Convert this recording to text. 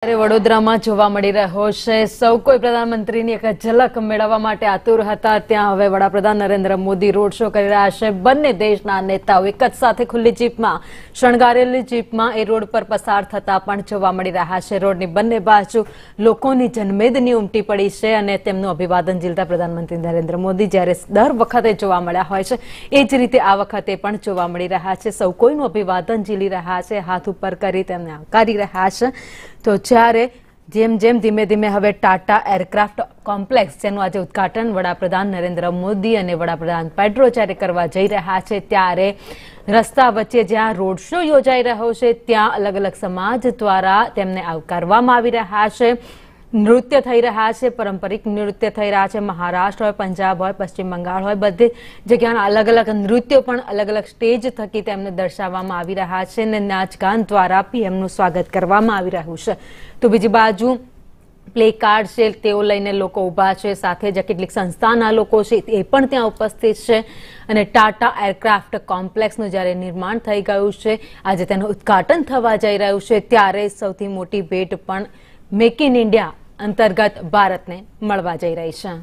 ત્યારે વડોદરામાં જોવા મળી રહ્યો છે સૌ કોઈ પ્રધાનમંત્રીની એક ઝલક મેળવવા માટે આતુર હતા ત્યાં હવે વડાપ્રધાન નરેન્દ્ર મોદી રોડ શો કરી રહ્યા છે બંને દેશના નેતાઓ એક જ સાથે ખુલ્લી જીપમાં શણગારેલી જીપમાં એ રોડ પર પસાર થતા પણ જોવા મળી રહ્યા છે રોડની બંને બાજુ લોકોની જન્મેદની ઉમટી પડી છે અને તેમનું અભિવાદન ઝીલતા પ્રધાનમંત્રી નરેન્દ્ર મોદી જ્યારે દર વખતે જોવા મળ્યા હોય છે એ જ રીતે આ વખતે પણ જોવા મળી રહ્યા છે સૌ કોઈનું અભિવાદન ઝીલી રહ્યા છે હાથ ઉપર કરી તેમને આવકારી રહ્યા છે તો જ્યારે જેમ જેમ ધીમે ધીમે હવે ટાટા એરક્રાફ્ટ કોમ્પ્લેક્સ જેનું આજે ઉદઘાટન વડાપ્રધાન નરેન્દ્ર મોદી અને વડાપ્રધાન પેડ્રો જ્યારે કરવા જઈ રહ્યા છે ત્યારે રસ્તા વચ્ચે જ્યાં રોડ શો યોજાઈ રહ્યો છે ત્યાં અલગ અલગ સમાજ દ્વારા તેમને આવકારવામાં આવી રહ્યા છે નૃત્ય થઈ રહ્યા છે પારંપરિક નૃત્ય થઈ રહ્યા છે મહારાષ્ટ્ર હોય પંજાબ હોય પશ્ચિમ બંગાળ હોય બધી જગ્યાના અલગ અલગ નૃત્યો પણ અલગ અલગ સ્ટેજ થકી તેમને દર્શાવવામાં આવી રહ્યા છે અને નાચગાન દ્વારા પીએમનું સ્વાગત કરવામાં આવી રહ્યું છે તો બીજી બાજુ પ્લે કાર્ડ છે તેઓ લઈને લોકો ઊભા છે સાથે જ કેટલીક સંસ્થાના લોકો છે એ પણ ત્યાં ઉપસ્થિત છે અને ટાટા એરક્રાફ્ટ કોમ્પ્લેક્સનું જ્યારે નિર્માણ થઈ ગયું છે આજે તેનું ઉદ્ઘાટન થવા જઈ રહ્યું છે ત્યારે સૌથી મોટી ભેટ પણ મેક ઇન ઇન્ડિયા અંતર્ગત ભારતને મળવા જઈ રહી છે